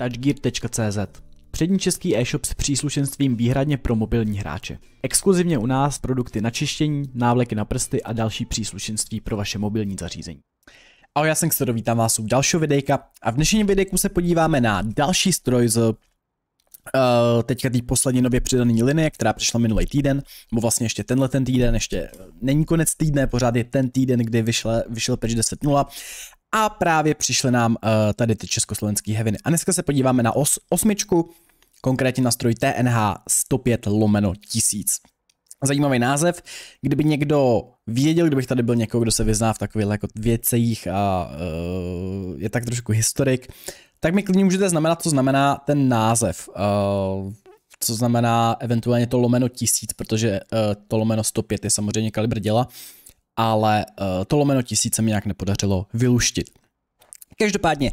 touchgear.cz Přední český e-shop s příslušenstvím výhradně pro mobilní hráče. Exkluzivně u nás produkty na čištění, návleky na prsty a další příslušenství pro vaše mobilní zařízení. Ahoj, já jsem Xero, vítám vás u dalšího videjka a v dnešním videjku se podíváme na další stroj z uh, teďka tý poslední nově přidaný linie, která přišla minulý týden, nebo vlastně ještě tenhle ten týden, ještě eh, není konec týdne, pořád je ten týden, kdy vyšle, vyšel patch 10.0 a právě přišly nám uh, tady ty československé heviny. A dneska se podíváme na os, osmičku, konkrétně na stroj TNH 105 lomeno 1000. Zajímavý název, kdyby někdo věděl, kdybych tady byl někoho, kdo se vyzná v takových jako věcejích a uh, je tak trošku historik, tak mi klidně můžete znamenat, co znamená ten název. Uh, co znamená eventuálně to lomeno 1000, protože uh, to lomeno 105 je samozřejmě kalibr děla. Uh, ale eh, to lomeno tisíc se mi nějak nepodařilo vyluštit. Každopádně,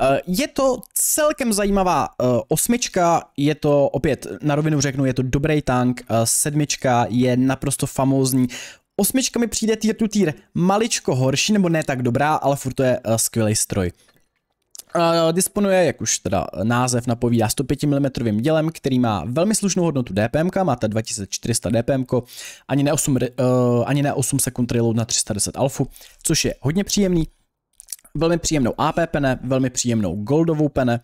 eh, je to celkem zajímavá eh, osmička, je to opět, na rovinu řeknu, je to dobrý tank, sedmička je naprosto famózní, osmička mi přijde týr tu týr maličko horší, nebo ne tak dobrá, ale furt to je skvělý stroj disponuje, jak už teda název napovídá, 105 mm dělem, který má velmi slušnou hodnotu DPM, máte 2400 DPM, ani ne 8, eh, ani ne 8 sekund reload na 310 alfu, což je hodně příjemný. Velmi příjemnou AP pene, velmi příjemnou goldovou pene,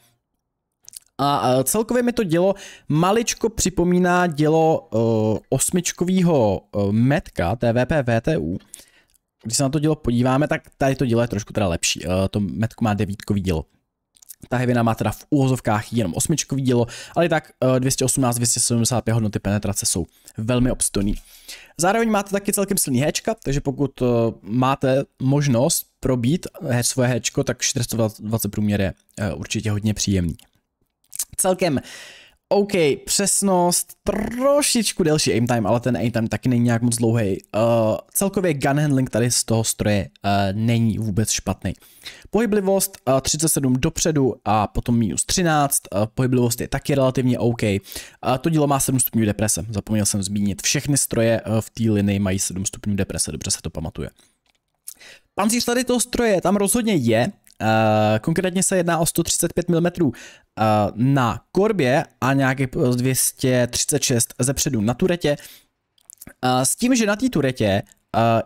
a celkově mi to dělo maličko připomíná dělo uh, eh, osmičkového uh, eh, metka TVP VTU, když se na to dílo podíváme, tak tady to dílo je trošku teda lepší. Eh, to metko má devítkový dílo. Ta Hevina má teda v úhozovkách jenom osmičkový dílo, ale i tak 218, eh, 275 hodnoty penetrace jsou velmi obstojný. Zároveň máte taky celkem silný hečka, takže pokud eh, máte možnost probít svoje hečko, tak 420 průměr je určitě hodně příjemný. Celkem OK, přesnost, trošičku delší aim time, ale ten aim time taky není nějak moc dlouhý. Uh, eh, celkově gun handling tady z toho stroje uh, není vůbec špatný. Pohyblivost uh, eh, 37 dopředu a potom minus 13, uh, pohyblivost je taky relativně OK. Uh, to dílo má 7 stupňů deprese, zapomněl jsem zmínit. Všechny stroje uh, v té linii mají 7 stupňů deprese, dobře se to pamatuje. Pancíř tady toho stroje tam rozhodně je, Eh, konkrétně se jedná o 135 mm eh, na korbě a nějaký 236 ze předu na turetě. Eh, s tím, že na té turetě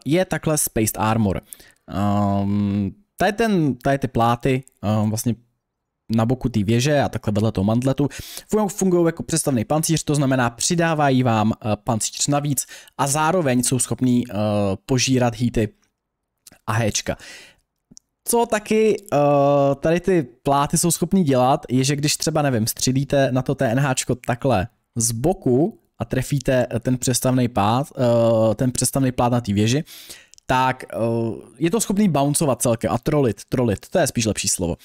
je takhle Spaced Armor. Ehm, tady, ten, tady ty pláty ehm, vlastně na boku té věže a takhle vedle toho mandletu fungují jako přestavný pancíř, to znamená přidávají vám pancíř navíc a zároveň jsou schopní požírat hýty a hečka co taky uh, tady ty pláty jsou schopní dělat, je, že když třeba, nevím, střílíte na to TNH takhle z boku a trefíte ten přestavný pát, uh, ten přestavný plát na té věži, tak uh, je to schopný bouncovat celkem a trolit, trolit, to je spíš lepší slovo.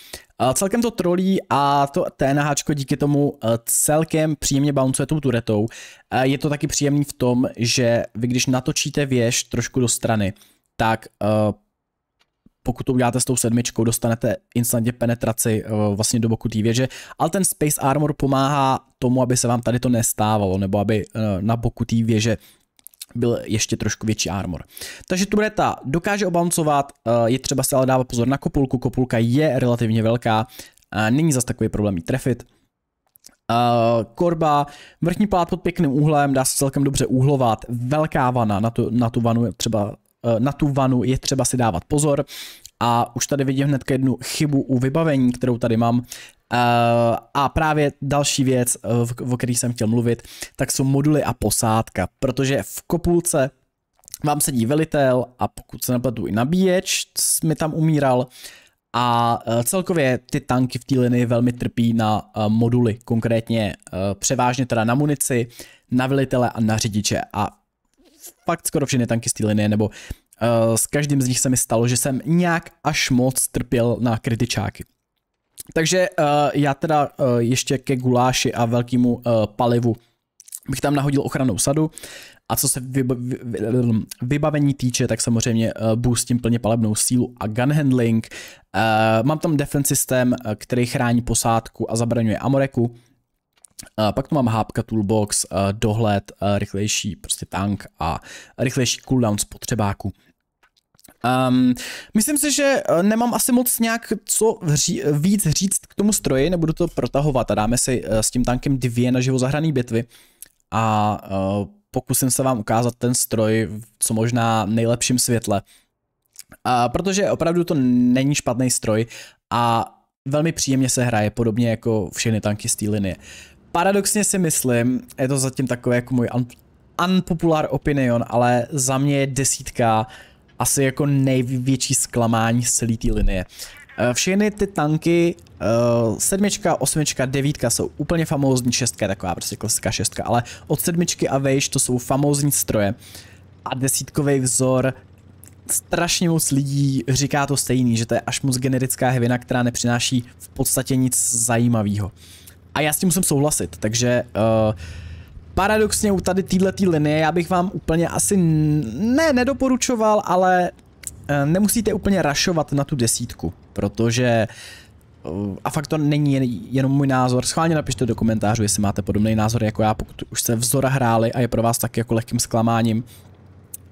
Uh, celkem to trolí a to TNH díky tomu uh, celkem příjemně bouncuje tou turetou. Uh, je to taky příjemný v tom, že vy když natočíte věž trošku do strany, tak uh, pokud to uděláte s tou sedmičkou, dostanete instantně penetraci eh, vlastně do boku té věže, ale ten Space Armor pomáhá tomu, aby se vám tady to nestávalo, nebo aby eh, na boku té věže byl ještě trošku větší armor. Takže ta dokáže uh, je třeba se ale dávat pozor na kopulku, kopulka je relativně velká, není zas takový problém ji trefit. Korba, vrchní plát pod pěkným úhlem, dá se celkem dobře úhlovat, velká vana, na tu, na tu vanu třeba Eh, na tu vanu je třeba si dávat pozor. A už tady vidím hned jednu chybu u vybavení, kterou tady mám. Eh, a právě další věc, eh, o které jsem chtěl mluvit, tak jsou moduly a posádka, protože v kopulce vám sedí velitel a pokud se nepletu i nabíječ, mi tam umíral, a celkově ty tanky v té linii velmi trpí na moduly, konkrétně převážně teda na munici, na velitele a na řidiče. A fakt skoro všechny tanky z té linie, nebo uh, s každým z nich se mi stalo, že jsem nějak až moc trpěl na kritičáky. Takže uh, já teda uh, ještě ke guláši a velkému uh, palivu bych tam nahodil ochranou sadu a co se vybavení týče, tak samozřejmě boostím plně palebnou sílu a gun handling. mám tam defense systém, který chrání posádku a zabraňuje amoreku. Pak tu mám hápka, toolbox, dohled, rychlejší prostě tank a rychlejší cooldown spotřebáku. Um, myslím si, že e, nemám asi moc nějak co ří, víc říct k tomu stroji, nebudu to protahovat a dáme si e, s tím tankem dvě na živo zahrané bitvy a uh, pokusím se vám ukázat ten stroj v co možná nejlepším světle. Uh, protože opravdu to není špatný stroj a velmi příjemně se hraje, podobně jako všechny tanky z té linie. Uh, paradoxně si myslím, je to zatím takové jako můj un unpopular opinion, ale za mě je desítka asi jako největší zklamání z celé té linie. Eh, všechny ty tanky, uh, sedmička, osmička, devítka jsou úplně famózní, šestka je taková prostě klasika šestka, ale od sedmičky a vejš to jsou famózní stroje. A desítkový vzor, strašně moc lidí říká to stejný, že to je až moc generická hevina, která nepřináší v podstatě nic zajímavého a já s tím musím souhlasit, takže uh, paradoxně u tady této linie já bych vám úplně asi ne, nedoporučoval, ale uh, nemusíte úplně rašovat na tu desítku, protože eh, a fakt to není jen, jenom můj názor, schválně napište do komentářů, jestli máte podobný názor jako já, pokud už se vzora hráli a je pro vás tak jako lehkým zklamáním,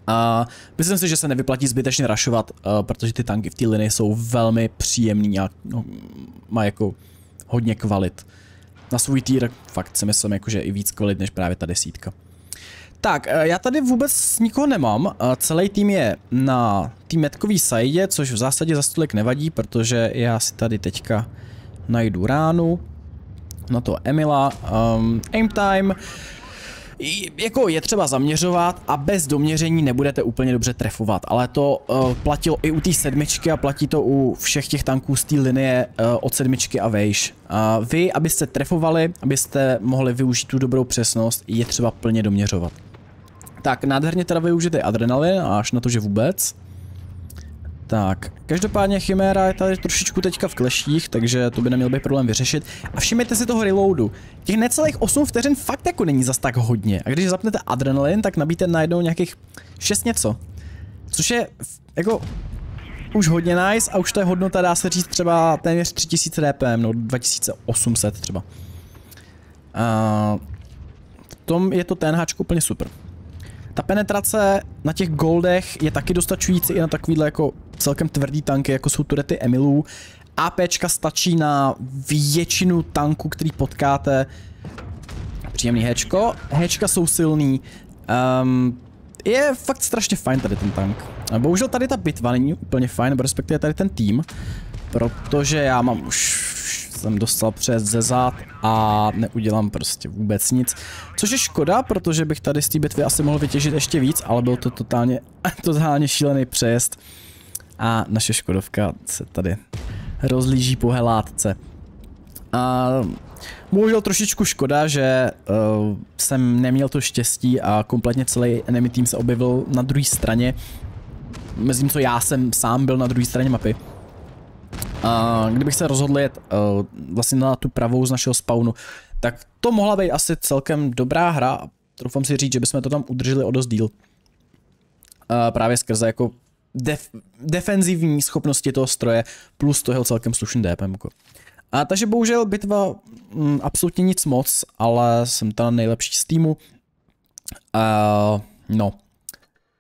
a uh, myslím si, že se nevyplatí zbytečně rašovat, uh, protože ty tanky v té linii jsou velmi příjemný a no, má jako hodně kvalit na svůj týr fakt si myslím, jakože i víc kvalit než právě ta desítka. Tak, eh, já tady vůbec nikoho nemám, eh, celý tým je na tý metkový sajdě, což v zásadě za stolik nevadí, protože já si tady teďka najdu ránu, na to Emila, um, aim time, jako je třeba zaměřovat a bez doměření nebudete úplně dobře trefovat, ale to uh, platilo i u té sedmičky a platí to u všech těch tanků z té linie uh, od sedmičky a vejš. Uh, vy, abyste trefovali, abyste mohli využít tu dobrou přesnost, je třeba plně doměřovat. Tak nádherně teda využijete adrenalin, až na to, že vůbec. Tak, každopádně Chimera je tady trošičku teďka v kleších, takže to by neměl být problém vyřešit. A všimněte si toho reloadu. Těch necelých 8 vteřin fakt jako není zas tak hodně. A když zapnete adrenalin, tak nabíte najednou nějakých 6 něco. Což je jako už hodně nice a už to je hodnota, dá se říct, třeba téměř 3000 DPM, no 2800 třeba. A v tom je to TNH úplně super. Ta penetrace na těch goldech je taky dostačující i na takovýhle jako celkem tvrdý tanky, jako jsou turety Emilů. APčka stačí na většinu tanků, který potkáte. Příjemný hečko. Hečka jsou silný. Um, je fakt strašně fajn tady ten tank. Bohužel tady ta bitva není úplně fajn, respektive tady ten tým. Protože já mám už jsem dostal přes ze zad a neudělám prostě vůbec nic. Což je škoda, protože bych tady z té bitvy asi mohl vytěžit ještě víc, ale byl to totálně, totálně šílený přejezd a naše Škodovka se tady rozlíží po helátce. A bohužel trošičku škoda, že uh, jsem neměl to štěstí a kompletně celý enemy tým se objevil na druhé straně, Mezím, co já jsem sám byl na druhé straně mapy. A kdybych se rozhodl jet uh, vlastně na tu pravou z našeho spawnu, tak to mohla být asi celkem dobrá hra. Doufám si říct, že bychom to tam udrželi o dost díl. Uh, právě skrze jako def, defenzivní schopnosti toho stroje plus toho celkem slušný DPM. A takže bohužel bitva m, mm, absolutně nic moc, ale jsem ta nejlepší z týmu. Uh, no,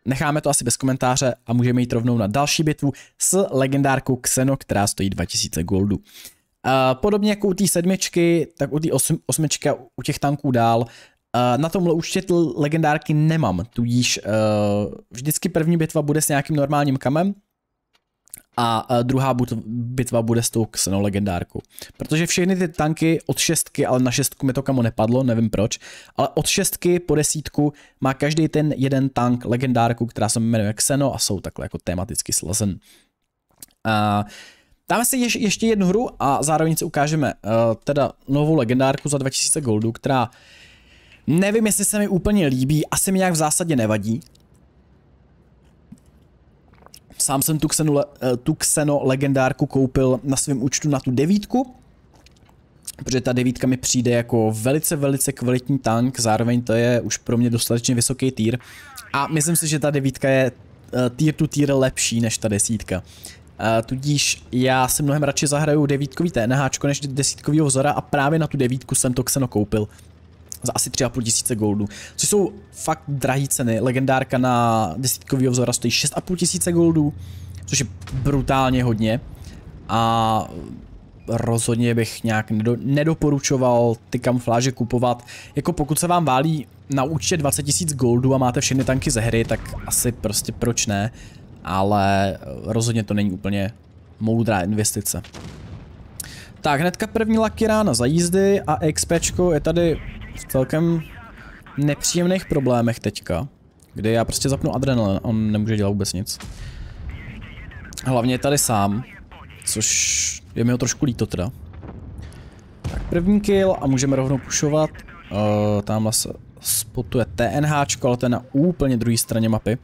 necháme to asi bez komentáře a můžeme jít rovnou na další bitvu s legendárkou Xeno, která stojí 2000 goldů. Uh, podobně jako u té sedmičky, tak u té osm, osmičky a u těch tanků dál na tomhle účtě legendárky nemám, tudíž eh, vždycky první bitva bude s nějakým normálním kamem a eh, druhá bitva bude s tou ksenou legendárkou. Protože všechny ty tanky od šestky, ale na šestku mi to kamo nepadlo, nevím proč, ale od šestky po desítku má každý ten jeden tank legendárku, která se jmenuje Xeno a jsou takhle jako tematicky slazen. Uh, Dáme si ješ, ještě jednu hru a zároveň si ukážeme uh, teda novou legendárku za 2000 goldů, která Nevím, jestli se mi úplně líbí, asi mi nějak v zásadě nevadí. Sám jsem tu Xenu, eh, tu Xeno legendárku koupil na svém účtu na tu devítku, protože ta devítka mi přijde jako velice, velice kvalitní tank, zároveň to je už pro mě dostatečně vysoký týr a myslím si, že ta devítka je eh, týr tu týr lepší než ta desítka. Uh, tudíž já si mnohem radši zahraju devítkový TNH než desítkovýho vzora a právě na tu devítku jsem to Xeno koupil za asi 3,5 tisíce goldů, což jsou fakt drahé ceny. Legendárka na desítkový vzora stojí 6,5 tisíce goldů, což je brutálně hodně. A rozhodně bych nějak nedoporučoval ty kamufláže kupovat. Jako pokud se vám válí na účtě 20 tisíc goldů a máte všechny tanky ze hry, tak asi prostě proč ne, ale rozhodně to není úplně moudrá investice. Tak, hnedka první laky rána za jízdy a XPčko je tady v celkem nepříjemných problémech teďka, kde já prostě zapnu adrenalin, on nemůže dělat vůbec nic. Hlavně je tady sám, což je mi ho trošku líto teda. Tak první kill a můžeme rovnou pušovat. Uh, tamhle se spotuje TNH ale to je na úplně druhé straně mapy.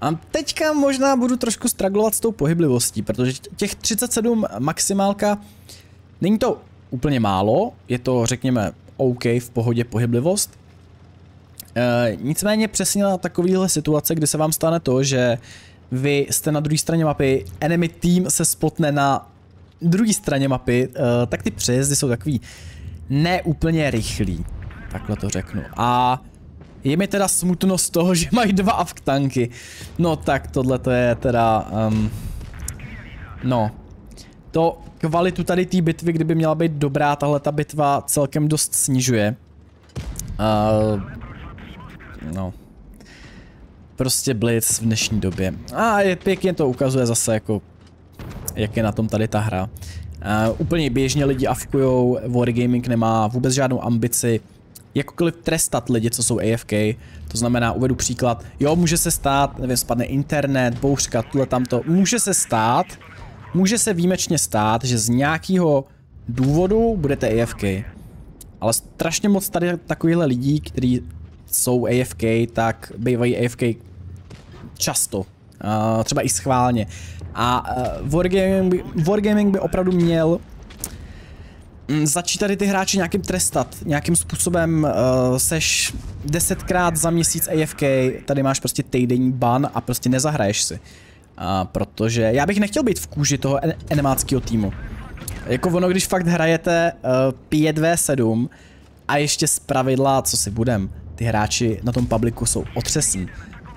A teďka možná budu trošku straglovat s tou pohyblivostí, protože těch 37 maximálka, není to úplně málo, je to řekněme OK, v pohodě pohyblivost. E, nicméně přesně na takovýhle situace, kdy se vám stane to, že vy jste na druhé straně mapy, enemy team se spotne na druhé straně mapy, e, tak ty přejezdy jsou takový neúplně rychlý. Takhle to řeknu. A je mi teda smutno z toho, že mají dva avktanky. No tak tohle to je teda... Um, no. To kvalitu tady té bitvy, kdyby měla být dobrá, tahle ta bitva celkem dost snižuje. Uh, no. Prostě Blitz v dnešní době. A je pěkně to ukazuje zase jako, jak je na tom tady ta hra. Uh, úplně běžně lidi afkujou, Wargaming nemá vůbec žádnou ambici jakokoliv trestat lidi, co jsou AFK. To znamená, uvedu příklad, jo, může se stát, nevím, spadne internet, bouřka, tuhle tamto, může se stát, může se výjimečně stát, že z nějakého důvodu budete AFK. Ale strašně moc tady takovýchhle lidí, kteří jsou AFK, tak bývají AFK často. Uh, třeba i schválně. A uh, Wargaming, by, Wargaming by opravdu měl mm, začít tady ty hráče nějakým trestat, nějakým způsobem uh, seš desetkrát za měsíc AFK, tady máš prostě týdenní ban a prostě nezahraješ si. A protože já bych nechtěl být v kůži toho enemáckého týmu. Jako ono, když fakt hrajete uh, eh, 5v7 a ještě z pravidla, co si budem, ty hráči na tom publiku jsou otřesní.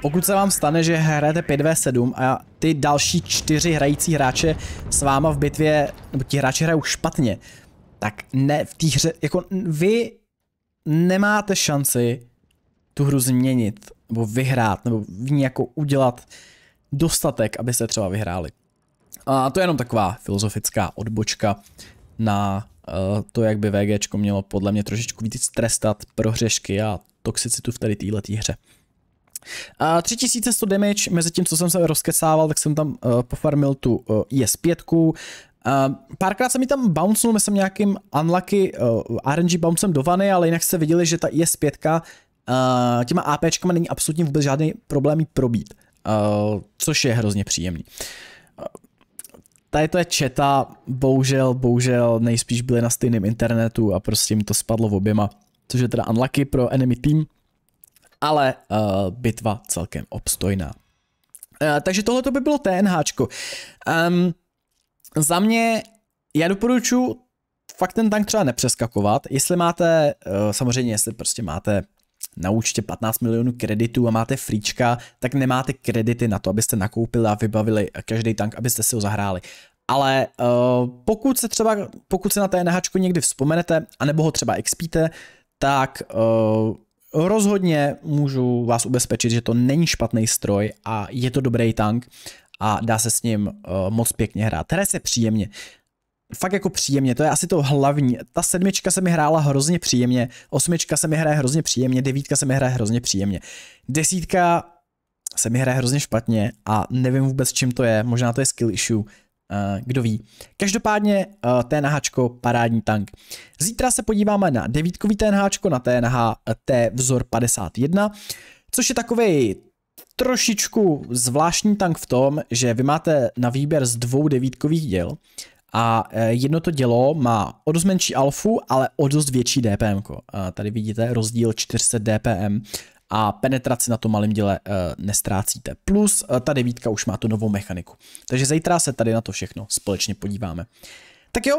Pokud se vám stane, že hrajete 5v7 a ty další čtyři hrající hráče s váma v bitvě, nebo ti hráči hrajou špatně, tak ne, v té hře, jako vy nemáte šanci tu hru změnit, nebo vyhrát, nebo v ní jako udělat uh, dostatek, abyste třeba vyhráli. A to je jenom taková filozofická odbočka na eh, to, jak by VG mělo podle mě trošičku víc trestat prohřešky a toxicitu v tady této hře. A 3100 damage, mezi tím, co jsem se rozkesával, tak jsem tam uh, pofarmil tu uh, IS5. Uh, párkrát jsem mi tam bouncnul, jsem nějakým unlucky uh, eh, RNG bouncem do vany, ale jinak se viděli, že ta IS5 e uh, těma APčkama není absolutně vůbec žádný problém jí probít. Eh, což je hrozně příjemný. Eh, tady to je četa, bohužel, bohužel nejspíš byly na stejném internetu a prostě mi to spadlo v oběma, což je teda unlucky pro enemy team, ale uh, bitva celkem obstojná. Uh, takže tohle by bylo TNH. Um, ehm, za mě, já doporučuji fakt ten tank třeba nepřeskakovat, jestli máte, samozřejmě jestli prostě máte na účtě 15 milionů kreditů a máte fríčka, tak nemáte kredity na to, abyste nakoupili a vybavili každý tank, abyste si ho zahráli. Ale uh, pokud se třeba, pokud se na té nehačku někdy vzpomenete, anebo ho třeba expíte, tak uh, rozhodně můžu vás ubezpečit, že to není špatný stroj a je to dobrý tank a dá se s ním uh, moc pěkně hrát. Hraje se příjemně fakt jako příjemně, to je asi to hlavní. Ta sedmička se mi hrála hrozně příjemně, osmička se mi hraje hrozně příjemně, devítka se mi hraje hrozně příjemně. Desítka se mi hraje hrozně špatně a nevím vůbec, čím to je, možná to je skill issue, eh, kdo ví. Každopádně TNH, eh, parádní tank. Zítra se podíváme na devítkový TNH, na TNH eh, T vzor 51, což je takový trošičku zvláštní tank v tom, že vy máte na výběr z dvou devítkových děl a e, jedno to dělo má o dost menší alfu, ale o dost větší DPM. A tady vidíte rozdíl 400 DPM a penetraci na tom malém děle e, nestrácíte. Plus e, ta devítka už má tu novou mechaniku. Takže zítra se tady na to všechno společně podíváme. Tak jo,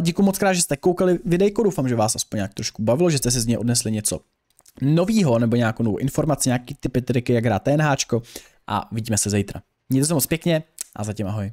děkuji moc krát, že jste koukali videjko, doufám, že vás aspoň nějak trošku bavilo, že jste si z něj odnesli něco novýho nebo nějakou novou informaci, nějaký typy triky, jak hrát TNH a vidíme se zítra. Mějte se moc pěkně a zatím ahoj.